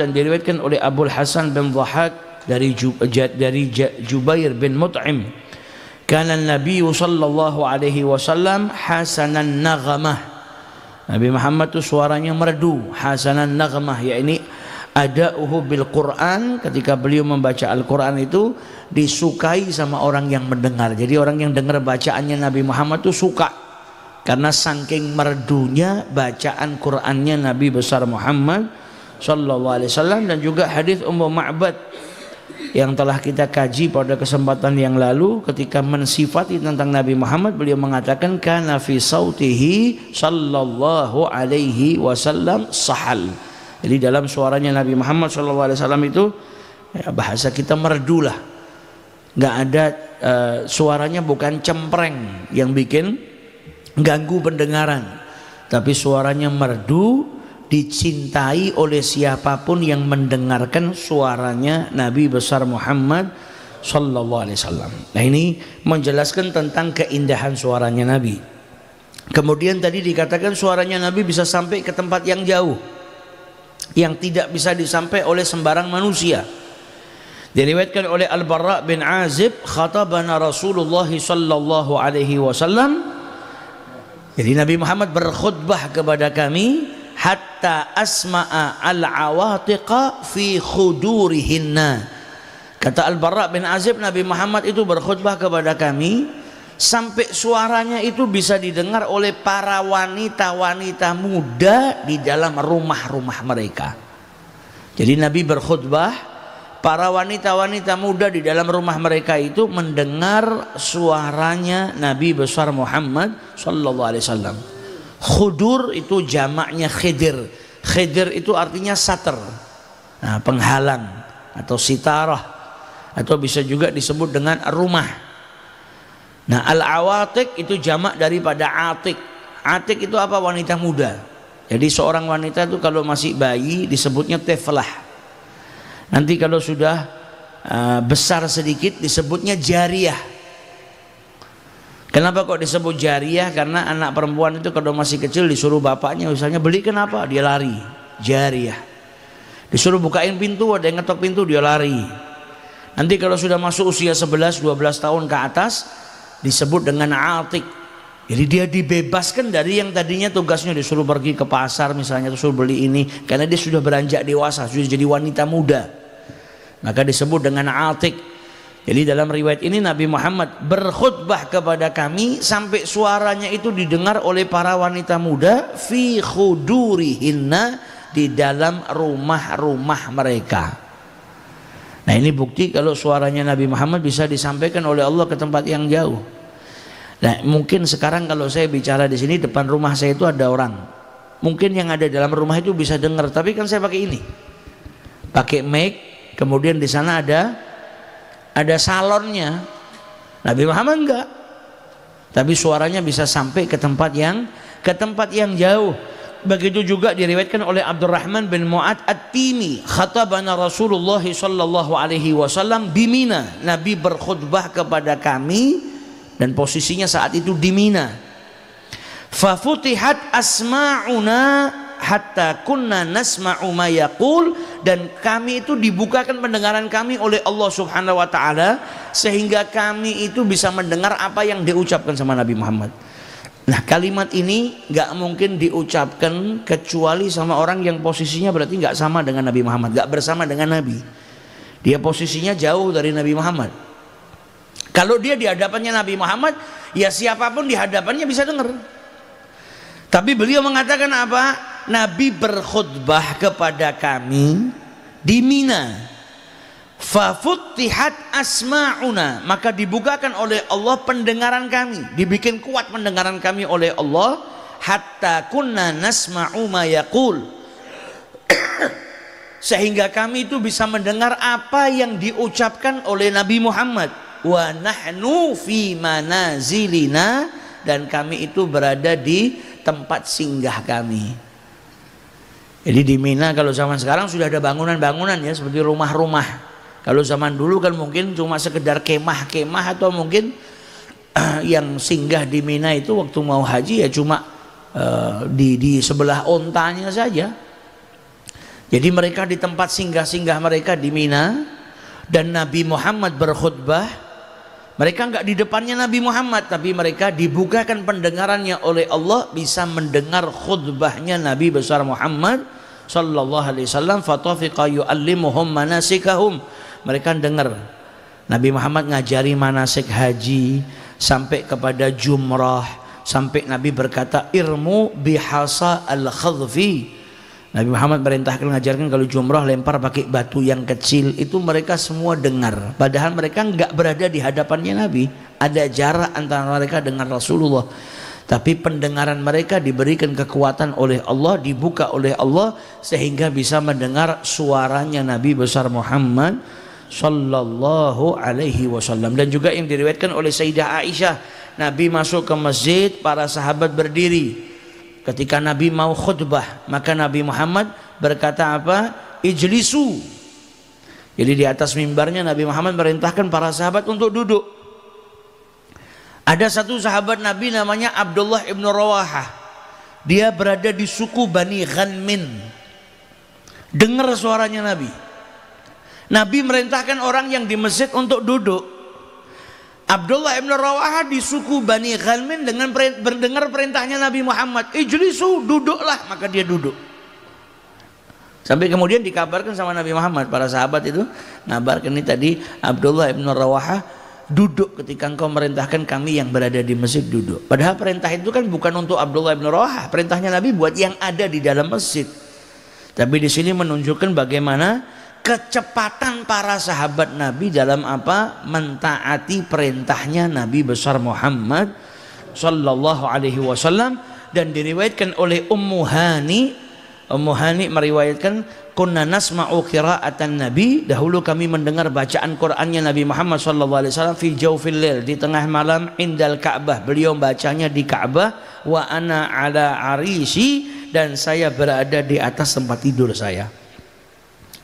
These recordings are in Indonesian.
dan diriwayatkan oleh Abu Hasan bin Zahak dari dari Jubair bin Mut'im kana Nabi sallallahu alaihi wasallam hasanan Nabi Muhammad itu suaranya merdu hasanan nagmah yakni ada uhu bil Quran ketika beliau membaca Al Quran itu disukai sama orang yang mendengar. Jadi orang yang dengar bacaannya Nabi Muhammad itu suka karena saking merdunya bacaan Qurannya Nabi besar Muhammad Sallallahu Alaihi Wasallam dan juga hadis Ummu Ma'bad yang telah kita kaji pada kesempatan yang lalu ketika mensifati tentang Nabi Muhammad beliau mengatakan kana fi sautihi sallallahu alaihi wasallam sahal jadi dalam suaranya Nabi Muhammad sallallahu alaihi wasallam itu ya bahasa kita merdulah nggak ada uh, suaranya bukan cempreng yang bikin ganggu pendengaran tapi suaranya merdu dicintai oleh siapapun yang mendengarkan suaranya Nabi besar Muhammad sallallahu alaihi wasallam. Nah ini menjelaskan tentang keindahan suaranya Nabi. Kemudian tadi dikatakan suaranya Nabi bisa sampai ke tempat yang jauh yang tidak bisa disampai oleh sembarang manusia. Diriwayatkan oleh Al-Barra bin Azib khatabana Rasulullah sallallahu alaihi wasallam. Jadi Nabi Muhammad berkhutbah kepada kami hatta asma'a al-awatiqa fi khudurihinna. Kata Al-Bara bin Azib Nabi Muhammad itu berkhutbah kepada kami sampai suaranya itu bisa didengar oleh para wanita-wanita muda di dalam rumah-rumah mereka. Jadi Nabi berkhutbah, para wanita-wanita muda di dalam rumah mereka itu mendengar suaranya Nabi besar Muhammad sallallahu alaihi wasallam. Khudur itu jamaknya khidir. Khidir itu artinya sater. Nah, penghalang atau sitarah atau bisa juga disebut dengan rumah. Nah, al-awatik itu jamak daripada atik. Atik itu apa? Wanita muda. Jadi seorang wanita itu kalau masih bayi disebutnya teflah. Nanti kalau sudah eh, besar sedikit disebutnya jariah. Kenapa kok disebut jariah? Karena anak perempuan itu kalau masih kecil disuruh bapaknya misalnya beli kenapa? Dia lari. Jariah. Disuruh bukain pintu, ada yang ngetok pintu, dia lari. Nanti kalau sudah masuk usia 11, 12 tahun ke atas disebut dengan atik. Jadi dia dibebaskan dari yang tadinya tugasnya disuruh pergi ke pasar misalnya disuruh beli ini karena dia sudah beranjak dewasa, sudah jadi wanita muda. Maka disebut dengan atik jadi dalam riwayat ini Nabi Muhammad berkhutbah kepada kami sampai suaranya itu didengar oleh para wanita muda fi khudurihinna di dalam rumah-rumah mereka. Nah ini bukti kalau suaranya Nabi Muhammad bisa disampaikan oleh Allah ke tempat yang jauh. Nah mungkin sekarang kalau saya bicara di sini depan rumah saya itu ada orang. Mungkin yang ada dalam rumah itu bisa dengar, tapi kan saya pakai ini. Pakai mic, kemudian di sana ada ada salonnya. Nabi Muhammad enggak. Tapi suaranya bisa sampai ke tempat yang ke tempat yang jauh. Begitu juga diriwayatkan oleh Abdurrahman bin Mu'ad At-Timi, khatabana Rasulullah sallallahu alaihi wasallam di Mina. Nabi berkhutbah kepada kami dan posisinya saat itu di Mina. futihat asma'una hatta kunna nasma'u ma yaqul dan kami itu dibukakan pendengaran kami oleh Allah Subhanahu wa taala sehingga kami itu bisa mendengar apa yang diucapkan sama Nabi Muhammad. Nah kalimat ini nggak mungkin diucapkan kecuali sama orang yang posisinya berarti nggak sama dengan Nabi Muhammad, nggak bersama dengan Nabi. Dia posisinya jauh dari Nabi Muhammad. Kalau dia di hadapannya Nabi Muhammad, ya siapapun di hadapannya bisa dengar. Tapi beliau mengatakan apa? Nabi berkhutbah kepada kami di Mina. Fafutihat asma'una maka dibukakan oleh Allah pendengaran kami, dibikin kuat pendengaran kami oleh Allah hatta kunna nasma'u ma yaqul sehingga kami itu bisa mendengar apa yang diucapkan oleh Nabi Muhammad wa nahnu fi manazilina dan kami itu berada di tempat singgah kami. Jadi di Mina kalau zaman sekarang sudah ada bangunan-bangunan ya seperti rumah-rumah. Kalau zaman dulu kan mungkin cuma sekedar kemah-kemah atau mungkin yang singgah di Mina itu waktu mau haji ya cuma eh, di di sebelah ontanya saja. Jadi mereka di tempat singgah-singgah mereka di Mina dan Nabi Muhammad berkhutbah mereka nggak di depannya Nabi Muhammad, tapi mereka dibukakan pendengarannya oleh Allah bisa mendengar khutbahnya Nabi besar Muhammad sallallahu alaihi wasallam fatafiqa yuallimuhum manasikahum. Mereka dengar Nabi Muhammad ngajari manasik haji sampai kepada jumrah sampai Nabi berkata irmu bihasa al-khadfi Nabi Muhammad perintahkan mengajarkan kalau jumrah lempar pakai batu yang kecil itu mereka semua dengar padahal mereka nggak berada di hadapannya Nabi ada jarak antara mereka dengan Rasulullah tapi pendengaran mereka diberikan kekuatan oleh Allah dibuka oleh Allah sehingga bisa mendengar suaranya Nabi besar Muhammad sallallahu alaihi wasallam dan juga yang diriwayatkan oleh Sayyidah Aisyah Nabi masuk ke masjid para sahabat berdiri Ketika Nabi mau khutbah, maka Nabi Muhammad berkata apa? Ijlisu. Jadi di atas mimbarnya Nabi Muhammad merintahkan para sahabat untuk duduk. Ada satu sahabat Nabi namanya Abdullah ibn Rawaha Dia berada di suku Bani Ghanmin. Dengar suaranya Nabi. Nabi merintahkan orang yang di masjid untuk duduk. Abdullah ibn Rawaha di suku Bani Ghalmin dengan berdengar perintahnya Nabi Muhammad ijlisu duduklah maka dia duduk sampai kemudian dikabarkan sama Nabi Muhammad para sahabat itu ngabarkan ini tadi Abdullah ibn Rawaha duduk ketika engkau merintahkan kami yang berada di masjid duduk padahal perintah itu kan bukan untuk Abdullah ibn Rawaha perintahnya Nabi buat yang ada di dalam masjid tapi di sini menunjukkan bagaimana kecepatan para sahabat Nabi dalam apa mentaati perintahnya Nabi besar Muhammad sallallahu alaihi wasallam dan diriwayatkan oleh Ummu Hani Ummu Hani meriwayatkan kunna nasma'u qira'atan Nabi dahulu kami mendengar bacaan Qur'annya Nabi Muhammad sallallahu alaihi wasallam fi jawfil lil di tengah malam indal Ka'bah beliau bacanya di Ka'bah wa ana ala arisi dan saya berada di atas tempat tidur saya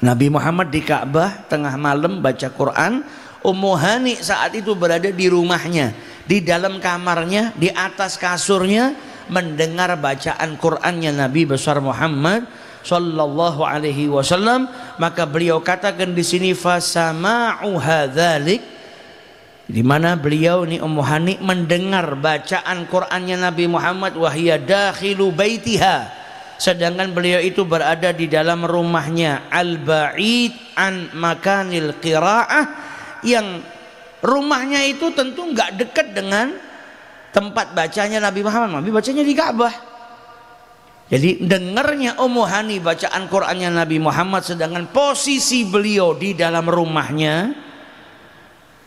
Nabi Muhammad di Ka'bah tengah malam baca Quran Ummu Hani saat itu berada di rumahnya di dalam kamarnya di atas kasurnya mendengar bacaan Qurannya Nabi besar Muhammad sallallahu alaihi wasallam maka beliau katakan di sini fasama'u hadzalik di mana beliau ini Ummu Hani mendengar bacaan Qur'annya Nabi Muhammad wahya dakhilu baitiha sedangkan beliau itu berada di dalam rumahnya al-ba'id an makanil qira'ah yang rumahnya itu tentu nggak dekat dengan tempat bacanya Nabi Muhammad Nabi bacanya di Ka'bah jadi dengarnya Ummu Hani bacaan Qur'annya Nabi Muhammad sedangkan posisi beliau di dalam rumahnya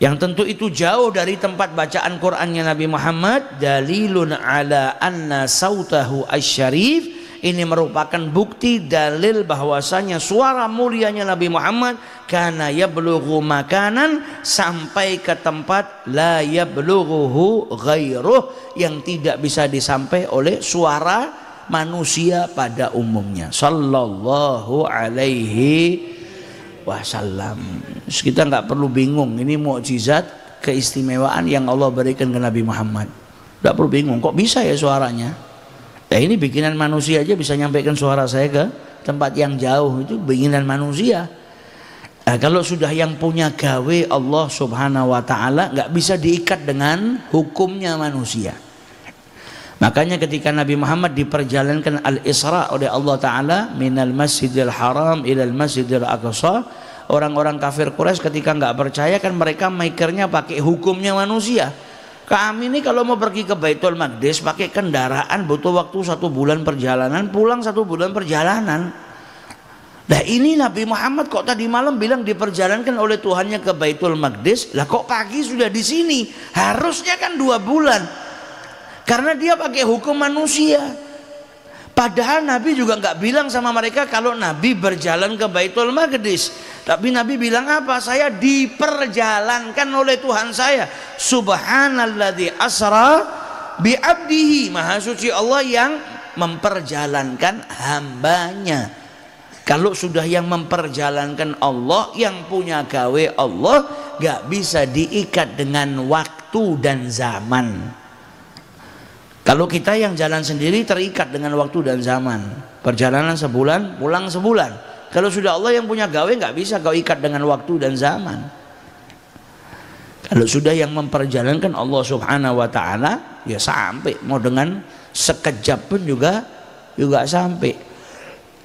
yang tentu itu jauh dari tempat bacaan Qur'annya Nabi Muhammad dalilun ala anna sautahu asyarif ini merupakan bukti dalil bahwasanya suara mulianya Nabi Muhammad karena ya belugu makanan sampai ke tempat la ya beluguhu ghairuh yang tidak bisa disampai oleh suara manusia pada umumnya sallallahu alaihi wasallam kita nggak perlu bingung ini mukjizat keistimewaan yang Allah berikan ke Nabi Muhammad tidak perlu bingung kok bisa ya suaranya Ya ini bikinan manusia aja bisa nyampaikan suara saya ke tempat yang jauh itu bikinan manusia. Nah, kalau sudah yang punya gawe Allah Subhanahu wa taala nggak bisa diikat dengan hukumnya manusia. Makanya ketika Nabi Muhammad diperjalankan al-Isra oleh Allah taala minal Masjidil Haram ilal Masjidil Aqsa, orang-orang kafir Quraisy ketika nggak percaya kan mereka mikirnya pakai hukumnya manusia kami ini kalau mau pergi ke Baitul Maqdis pakai kendaraan butuh waktu satu bulan perjalanan, pulang satu bulan perjalanan. Nah ini Nabi Muhammad kok tadi malam bilang diperjalankan oleh Tuhannya ke Baitul Maqdis, lah kok pagi sudah di sini? Harusnya kan dua bulan. Karena dia pakai hukum manusia. Padahal Nabi juga nggak bilang sama mereka kalau Nabi berjalan ke Baitul Maqdis. Tapi Nabi bilang apa? Saya diperjalankan oleh Tuhan saya. Subhanalladzi asra bi abdihi. Maha suci Allah yang memperjalankan hambanya. Kalau sudah yang memperjalankan Allah, yang punya gawe Allah, gak bisa diikat dengan waktu dan zaman. Kalau kita yang jalan sendiri terikat dengan waktu dan zaman. Perjalanan sebulan, pulang sebulan. Kalau sudah Allah yang punya gawe nggak bisa kau ikat dengan waktu dan zaman. Kalau sudah yang memperjalankan Allah Subhanahu wa taala ya sampai mau dengan sekejap pun juga juga sampai.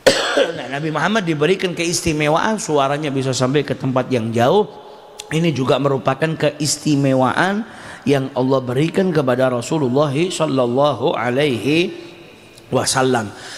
nah, Nabi Muhammad diberikan keistimewaan suaranya bisa sampai ke tempat yang jauh. Ini juga merupakan keistimewaan yang Allah berikan kepada Rasulullah sallallahu alaihi wasallam